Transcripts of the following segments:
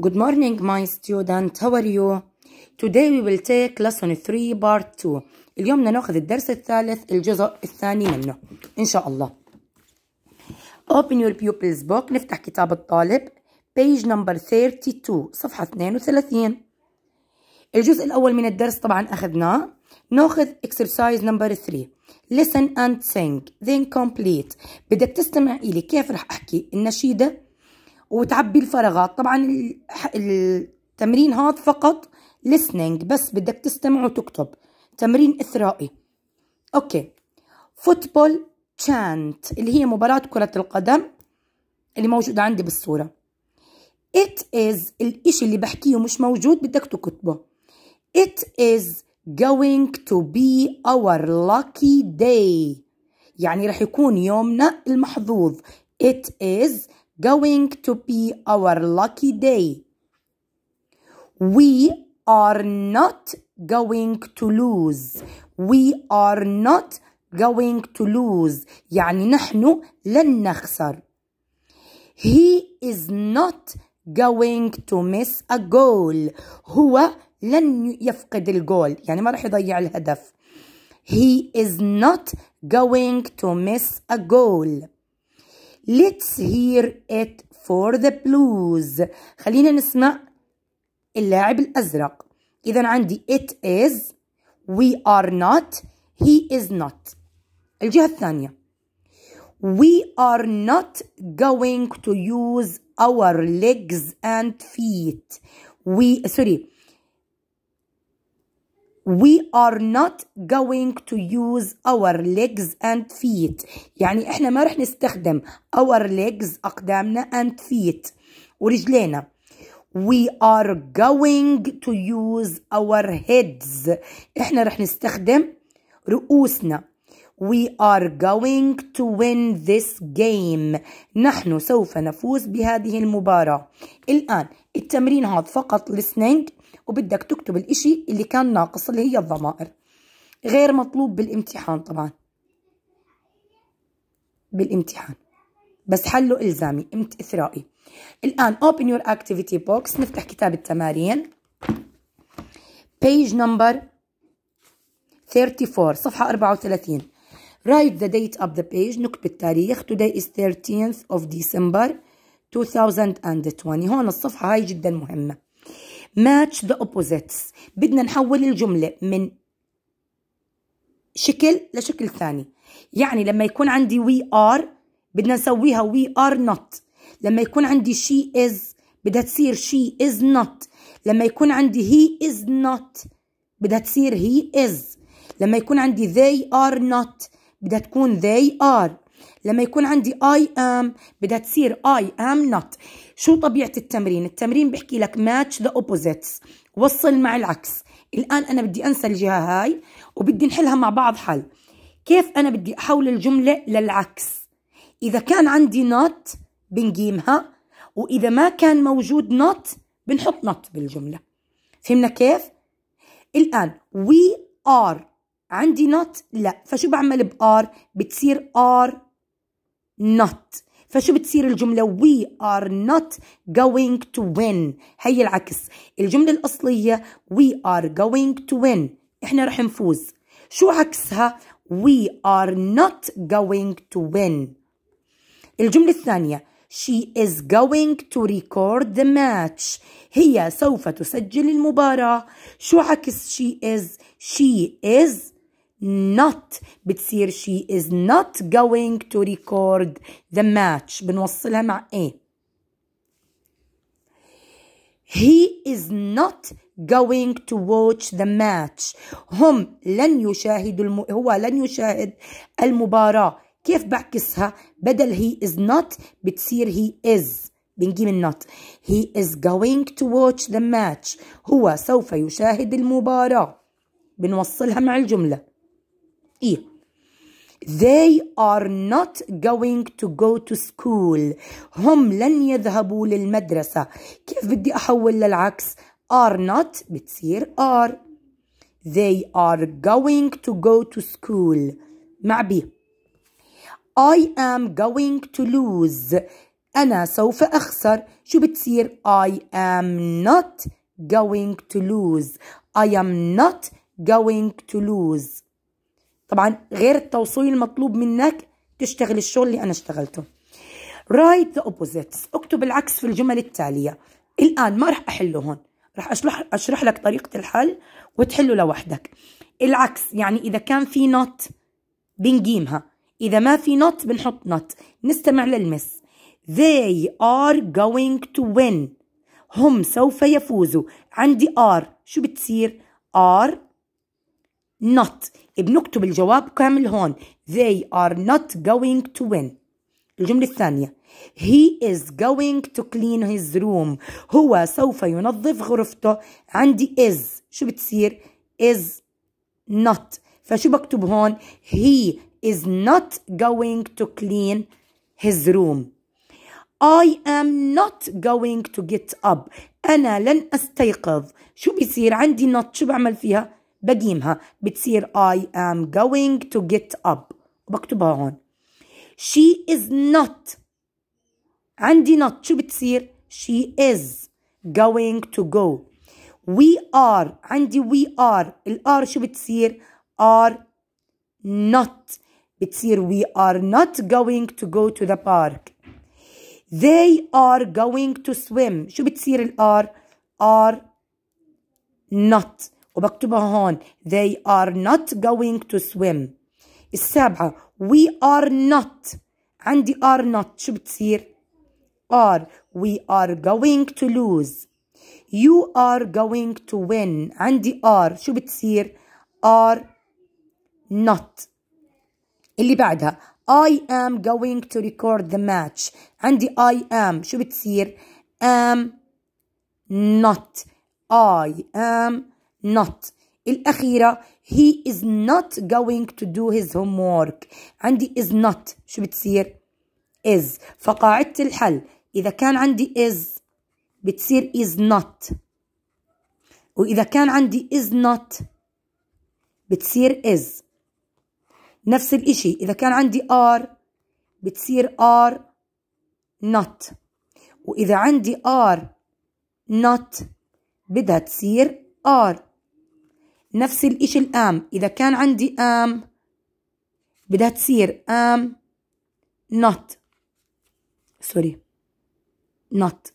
Good morning my student how are you? Today we will take lesson 3 part 2 اليوم بدنا ناخذ الدرس الثالث الجزء الثاني منه إن شاء الله Open your pupils book نفتح كتاب الطالب page number 32 صفحة 32 الجزء الأول من الدرس طبعا أخذناه ناخذ exercise number 3 listen and sing then complete بدك تستمع إلي كيف رح أحكي النشيدة وتعبي الفراغات طبعا التمرين هذا فقط listening بس بدك تستمع وتكتب تمرين إثرائي أوكي فوتبول تشانت اللي هي مباراة كرة القدم اللي موجودة عندي بالصورة it is الإشي اللي بحكيه مش موجود بدك تكتبه it is going to be our lucky day يعني رح يكون يومنا المحظوظ it is going to be our lucky day. We are not going to lose. We are not going to lose. يعني نحن لن نخسر. He is not going to miss a goal. هو لن يفقد الجول يعني ما راح يضيع الهدف. He is not going to miss a goal. Let's hear it for the blues خلينا نسمع اللاعب الأزرق إذا عندي it is we are not he is not الجهة الثانية we are not going to use our legs and feet we sorry we are not going to use our legs and feet يعني احنا ما رح نستخدم our legs أقدامنا and feet ورجلينا we are going to use our heads احنا رح نستخدم رؤوسنا We are going to win this game. نحن سوف نفوز بهذه المباراة. الآن التمرين هذا فقط listening وبدك تكتب الإشي اللي كان ناقص اللي هي الضمائر. غير مطلوب بالامتحان طبعا. بالامتحان. بس حله إلزامي امت إثرائي. الآن open your activity box نفتح كتاب التمارين. page number 34 صفحة 34 Write the date of the page نكتب التاريخ today is 13th of December 2020 هون الصفحة هاي جدا مهمة match the opposites بدنا نحول الجملة من شكل لشكل ثاني يعني لما يكون عندي we are بدنا نسويها we are not لما يكون عندي she is بدها تصير she is not لما يكون عندي he is not بدها تصير he is لما يكون عندي they are not بدها تكون they are لما يكون عندي I am بدها تصير I am not شو طبيعة التمرين؟ التمرين بحكي لك match the opposites وصل مع العكس الآن أنا بدي أنسى الجهة هاي وبدي نحلها مع بعض حل كيف أنا بدي أحول الجملة للعكس إذا كان عندي not بنقيمها وإذا ما كان موجود not بنحط not بالجملة فهمنا كيف؟ الآن we are عندي نوت لا فشو بعمل بار بتصير ار نوت فشو بتصير الجملة we are not going to win هي العكس الجملة الأصلية we are going to win إحنا رح نفوز شو عكسها we are not going to win الجملة الثانية she is going to record the match هي سوف تسجل المباراة شو عكس she is she is not بتصير she is not going to record the match بنوصلها مع ايه he is not going to watch the match هم لن يشاهدوا الم... هو لن يشاهد المباراة كيف بعكسها بدل he is not بتصير he is بنجيب النوت he is going to watch the match هو سوف يشاهد المباراة بنوصلها مع الجملة إيه They are not going to go to school هم لن يذهبوا للمدرسة كيف بدي أحول للعكس are not بتصير are They are going to go to school مع بي I am going to lose أنا سوف أخسر شو بتصير I am not going to lose I am not going to lose طبعا غير التوصيل المطلوب منك تشتغل الشغل اللي أنا اشتغلته رايت ذا اوبوزيتس اكتب العكس في الجمل التالية الآن ما راح أحله هون راح أشرح, أشرح لك طريقة الحل وتحله لوحدك العكس يعني إذا كان في نوت بنقيمها إذا ما في نوت بنحط نوت نستمع للمس they are going to win هم سوف يفوزوا عندي are شو بتصير are not بنكتب الجواب كامل هون they are not going to win الجملة الثانية he is going to clean his room هو سوف ينظف غرفته عندي is شو بتصير is not فشو بكتب هون he is not going to clean his room I am not going to get up أنا لن أستيقظ شو بيصير عندي not شو بعمل فيها بقيمها بتصير I am going to get up بكتبها هون she is not عندي not شو بتصير she is going to go we are عندي we are are شو بتصير are not بتصير we are not going to go to the park they are going to swim شو بتصير are? are not وبكتبها هون they are not going to swim السابعة we are not عندي are not شو بتصير are we are going to lose you are going to win عندي are شو بتصير are not اللي بعدها I am going to record the match عندي I am شو بتصير am not I am not الأخيرة he is not going to do his homework عندي is not شو بتصير is فقاعدة الحل إذا كان عندي is بتصير is not وإذا كان عندي is not بتصير is نفس الإشي إذا كان عندي are بتصير are not وإذا عندي are not بدها تصير are نفس الإشي الآم إذا كان عندي آم بدها تصير آم not سوري not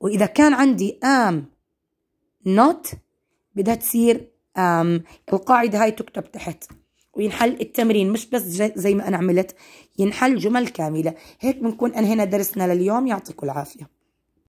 وإذا كان عندي آم not بدها تصير آم القاعدة هاي تكتب تحت وينحل التمرين مش بس زي ما أنا عملت ينحل جمل كاملة هيك بنكون أنهينا درسنا لليوم يعطيكم العافية